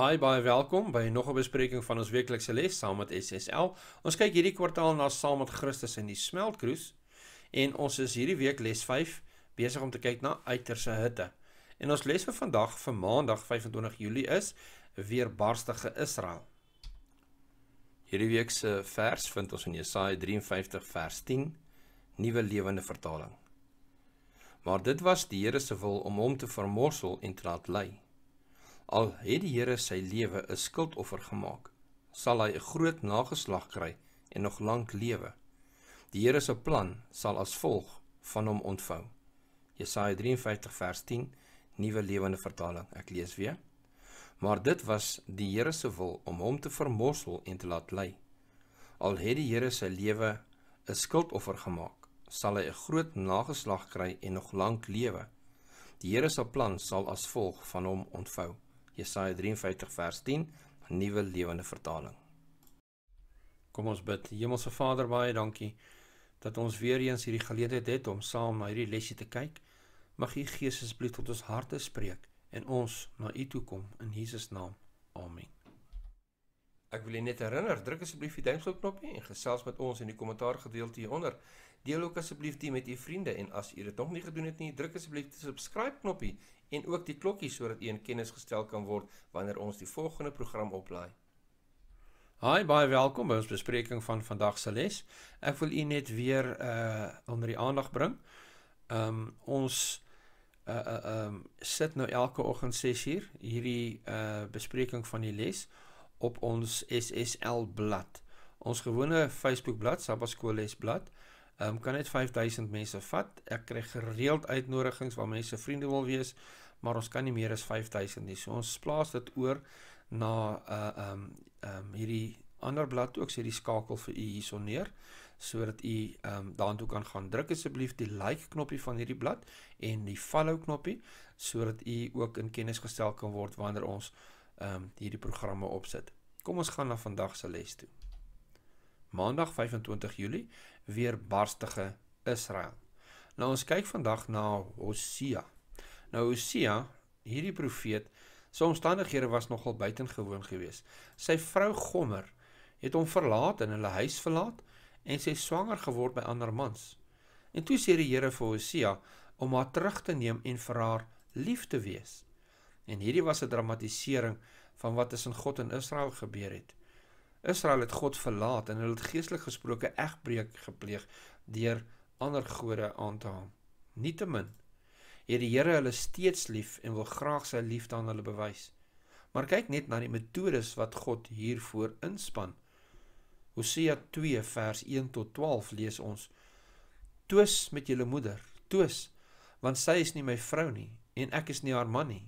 Hi baie welkom by nog 'n bespreking van ons weeklikse les saam met SSL. Ons kyk hierdie kwartaal na saam met Christus in die smeltkroes en ons is hierdie week les 5 besig om te kyk na uiterse hitte. En ons les vir vandag vir Maandag 25 Julie is weer barstige Israel. Hierdie week se vers vind ons in Jesaja 53 vers 10, Nuwe Lewende Vertaling. Maar dit was die Here se wil om hom te vermorsel en te laat lei. Al het die Here sy lewe 'n skuldoffer gemaak, sal hy 'n groot nageslag kry en nog lank lewe. Die Here se plan sal as volg van hom ontvou. Jesaja 53 vers 10, Nuwe Lewende Vertaling. Ek lees weer. Maar dit was die Here se wil om hom te vermorsel en te laat ly. Al het die Here sy lewe 'n skuldoffer gemaak, sal hy 'n groot nageslag kry en nog lank lewe. Die Here se plan sal as volg van hom ontvou. Jesaja 53 vers 10, Nuwe Lewende Vertaling. Kom ons bid. Hemelse Vader, baie dankie dat ons weer eens hierdie geleentheid het om saam na hierdie lesie te kyk. Mag U Gees se bloed tot ons harte spreek en ons na U toe kom in Jesus naam. Amen. Ek wil net herinner, druk asseblief die duimpie knopie en gesels met ons in die kommentaar gedeelte hieronder. Deel ook asseblief dit met u vriende en as u dit nog nie gedoen het nie, druk asseblief die subscribe knoppie en ook die klokkie sodat u in kennis gestel kan word wanneer ons die volgende program oplaai. Hi, baie welkom by ons bespreking van vandag se les. Ek wil u net weer uh onder die aandag bring. Um ons uh uh um sit nou elke oggend 6uur hierdie uh bespreking van die les op ons SSL blad. Ons gewone Facebook blad, Sabaskoolles blad um, kan net 5000 mense vat. Ek kry gereeld uitnodigings waar mense vriende wil wees, maar ons kan nie meer as 5000 nie. So ons plaas dit oor na 'n uh, eh, ehm um, ehm um, hierdie ander blad ook, sê so die skakel vir u hierso neer sodat u ehm um, daartoe kan gaan. Druk asseblief die like knoppie van hierdie blad en die follow knoppie sodat u ook in kennis gestel kan word wanneer ons ehm um, hierdie programme opsit. Kom ons gaan na vandag se les toe. Maandag 25 Julie weer barstige Israel. Nou ons kyk vandag na Hosea. Nou Hosea, hierdie profeet, se omstandighede was nogal buitengewoon geweest. Sy vrou Gomer het hom verlaat en hulle huis verlaat en sy swanger geword by ander mans. En toe sê die Here vir Hosea om haar terug te neem en vir haar lief te wees. En hierdie was 'n dramatisering van wat tussen God en Israel gebeur het. Israel het God verlaat en hulle het geestelik gesproke egbreuk gepleeg deur ander gode aan te haal. Nietemin het die Here hulle steeds lief en wil graag sy liefde aan hulle bewys. Maar kyk net na die metodes wat God hiervoor inspann. Hosea 2 vers 1 tot 12 lees ons: Toos met julle moeder, toos, want sy is nie my vrou nie en ek is nie haar man nie.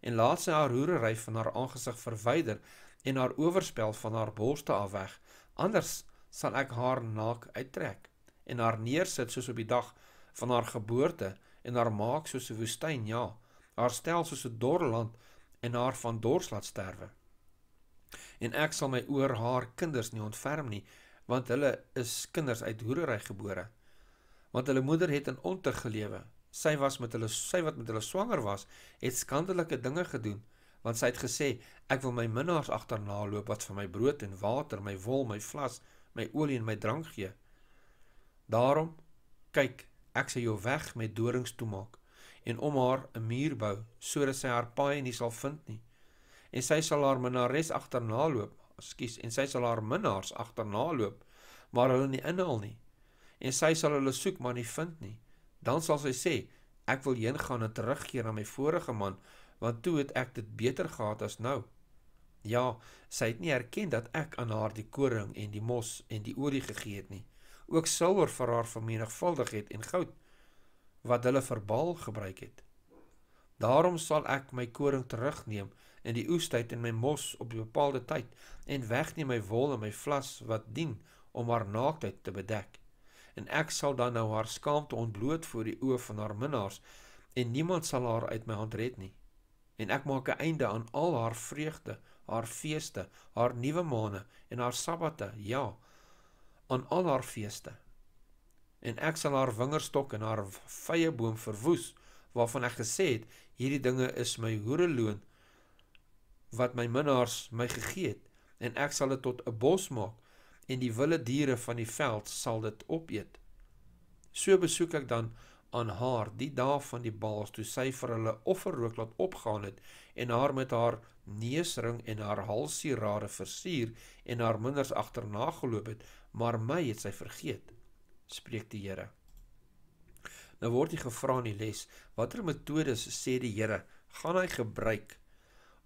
En laat sy haar hoerery van haar aangesig verwyder en haar owerspel van haar borste afweg, anders sal ek haar naak uittrek en haar neersit soos op die dag van haar geboorte en haar maak soos 'n woestyn, ja, haar stel soos 'n dorre land en haar van dors laat sterwe. En ek sal my oor haar kinders nie ontferm nie, want hulle is kinders uit hoerery gebore. Want hulle moeder het in ontug gelewe. Sy was met hulle sy wat met hulle swanger was, het skandelike dinge gedoen want sy het gesê ek wil my minnaars agterna loop wat vir my brood en water, my wol, my vlas, my olie en my drank gee. Daarom kyk, ek sal jou weg met dorings toemaak en om haar 'n muur bou sodat sy haar paai nie sal vind nie. En sy sal haar minnares agterna loop, skus, en sy sal haar minnaars agterna loop, maar hulle nie inhaal nie. En sy sal hulle soek maar nie vind nie. Dan sal sy sê ek wil heen gaan en teruggaan na my vorige man want toe het ek dit beter gehad as nou. Ja, sy het nie erken dat ek aan haar die koring en die mos en die olie gegee het nie. Ook silwer vir haar vermenigvuldig het en goud wat hulle vir baal gebruik het. Daarom sal ek my koring terugneem in die oestyd en my mos op 'n bepaalde tyd en wegneem my wol en my vlas wat dien om haar naaktheid te bedek. En ek sal dan nou haar skaamte ontbloot voor die oë van haar minnaars en niemand sal haar uit my hand red nie en ek maak 'n einde aan al haar vreugde, haar feeste, haar nuwe maane en haar sabbate, ja, aan al haar feeste. En ek sal haar wingerdstok en haar vrye boom verwoes waarvan ek gesê het hierdie dinge is my hoereloon wat my minnaars my gegee het en ek sal dit tot 'n bos maak en die wilde diere van die veld sal dit opeet. So besoek ek dan aan haar die dae van die baals toe sy vir hulle offerrook laat opgaan het en haar met haar neusring en haar halsierade versier en haar minders agterna geloop het, maar my het sy vergeet, spreek die Here. Nou word jy gevra in die les, watter metodes sê die Here gaan hy gebruik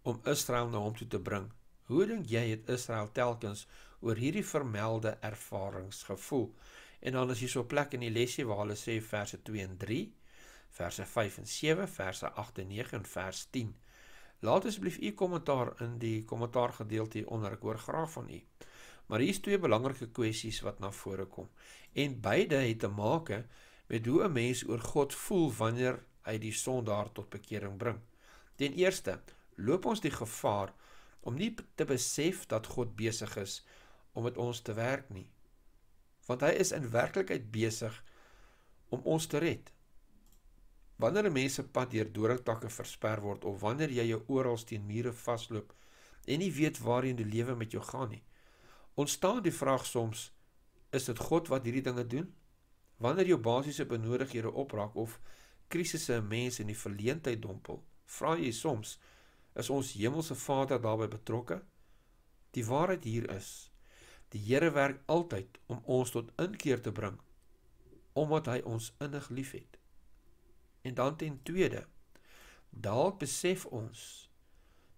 om Israel na hom toe te bring? Hoe dink jy het Israel telkens oor hierdie vermelde ervarings gevoel? En dan is hier so 'n plek in die lesie waar hulle sê verse 2 en 3, verse 5 en 7, verse 8 en 9 en vers 10. Laat asseblief u kommentaar in die kommentaar gedeelte onder. Ek hoor graag van u. Maar hier is twee belangrike kwessies wat na vore kom en beide het te maak met hoe 'n mens oor God voel wanneer hy die sondaar tot bekering bring. Ten eerste, loop ons die gevaar om nie te besef dat God besig is om met ons te werk nie want hy is in werklikheid besig om ons te red. Wanneer 'n mens se pad deur doringtakke versper word of wanneer jy jou oral teen mure vasloop en nie weet waarheen die lewe met jou gaan nie, ontstaan die vraag soms: is dit God wat hierdie dinge doen? Wanneer jou basiese benodighede opraak of krisisse 'n mens in die verleentheid dompel, vra jy soms: is ons hemelse Vader daarbey betrokke? Die waarheid hier is, Die Here werk altyd om ons tot inkeer te bring omdat hy ons innig liefhet. En dan ten tweede, dalk besef ons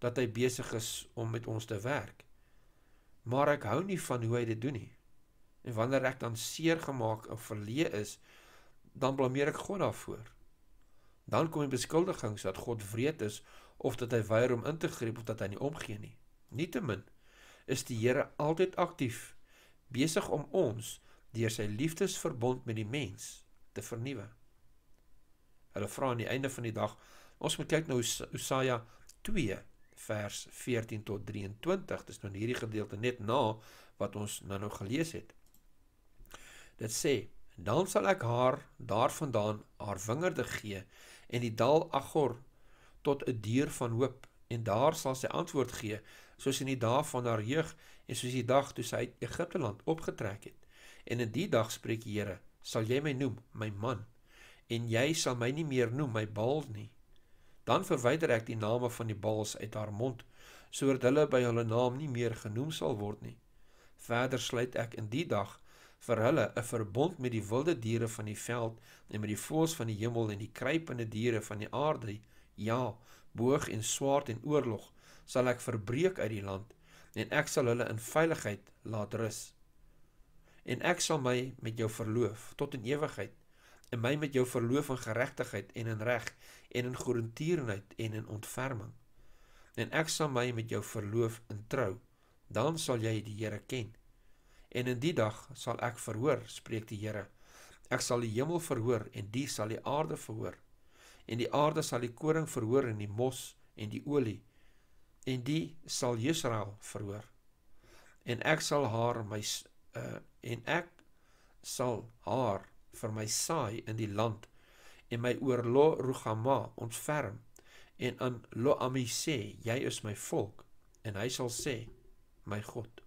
dat hy besig is om met ons te werk. Maar ek hou nie van hoe hy dit doen nie. En wanneer ek dan seer gemaak of verleë is, dan blameer ek God daarvoor. Dan kom die beskuldigings dat God wreed is of dat hy weier om in te gryp of dat hy nie omgee nie. Nietemin is die Here altyd aktief, besig om ons deur sy liefdesverbond met die mens te vernuwe. Hulle vra aan die einde van die dag, ons moet kyk na Hosea 2 vers 14 tot 23, dis nou hierdie gedeelte net na wat ons nou nou gelees het. Dit sê: "Dan sal ek haar daarvandaan haar wingerde gee en die dal Agor tot 'n deur van hoop en daar sal sy antwoord gee soos in die dae van haar jeug en soos die dag toe sy uit Egipte land opgetrek het. En in die dag spreek die Here, sal jy my noem my man en jy sal my nie meer noem my baal nie. Dan verwyder ek die name van die baals uit haar mond sodat hulle by hulle naam nie meer genoem sal word nie. Verder sluit ek in die dag vir hulle 'n verbond met die wilde diere van die veld en met die voëls van die hemel en die kruipende diere van die aarde, ja, boog en swaard en oorlog sal ek verbreek uit die land en ek sal hulle in veiligheid laat rus. En ek sal my met jou verloof tot in ewigheid en my met jou verloof in geregtigheid en in reg en in goedertierenheid en in ontferming. En ek sal my met jou verloof in trou. Dan sal jy die Here ken. En in die dag sal ek verhoor, spreek die Here. Ek sal die hemel verhoor en die sal die aarde verhoor. En die aarde sal die koring verhoor en die mos en die olie en die sal Israel verhoor. En ek sal haar my uh, en ek sal haar vir my saai in die land en my oor Lo Rugama ontferm en aan Lo Ami sê jy is my volk en hy sal sê my God.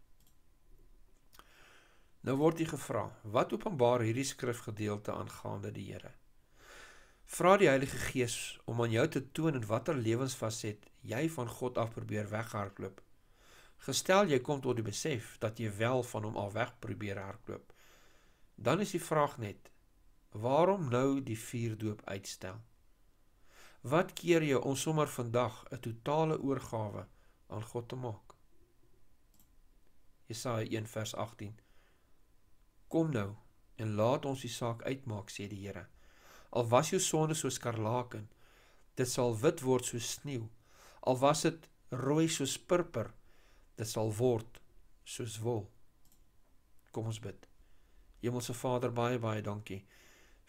Nou word jy gevra, wat openbaar hierdie skrifgedeelte aangaande die Here? Vra die Heilige Gees om aan jou te toon in watter lewensfaset jy van God af probeer weghardloop. Gestel jy kom tot die besef dat jy wel van hom al weg probeer hardloop, dan is die vraag net: Waarom nou die vuurdoop uitstel? Wat keer jou om sommer vandag 'n totale oorgawe aan God te maak? Jesaja 1:18 Kom nou en laat ons die saak uitmaak, sê die Here. Al was jou sonde soos skarlaken, dit sal wit word soos sneeu. Al was dit rooi soos purper, dit sal word soos wol. Kom ons bid. Hemelse Vader, baie baie dankie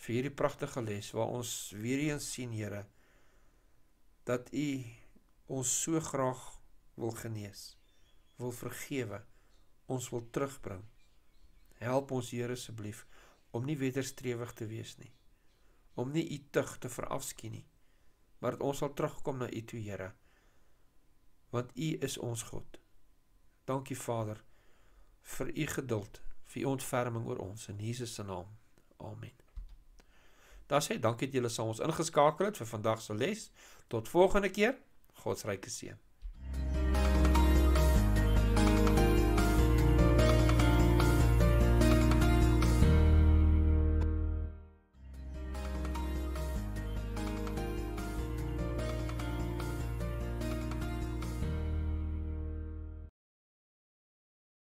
vir hierdie pragtige les waar ons weer eens sien, Here, dat U ons so graag wil genees, wil vergewe, ons wil terugbring. Help ons, Here, asseblief om nie wederstrewig te wees nie om nie u tug te verafskien nie, maar dat ons sal terugkom na u toe, Here, want u is ons God. Dankie Vader vir u geduld, vir u ontferming oor ons in Jesus se naam. Amen. Daar sê dankie dat julle saam ons ingeskakel het vir vandag se les. Tot volgende keer. God se ryke seën.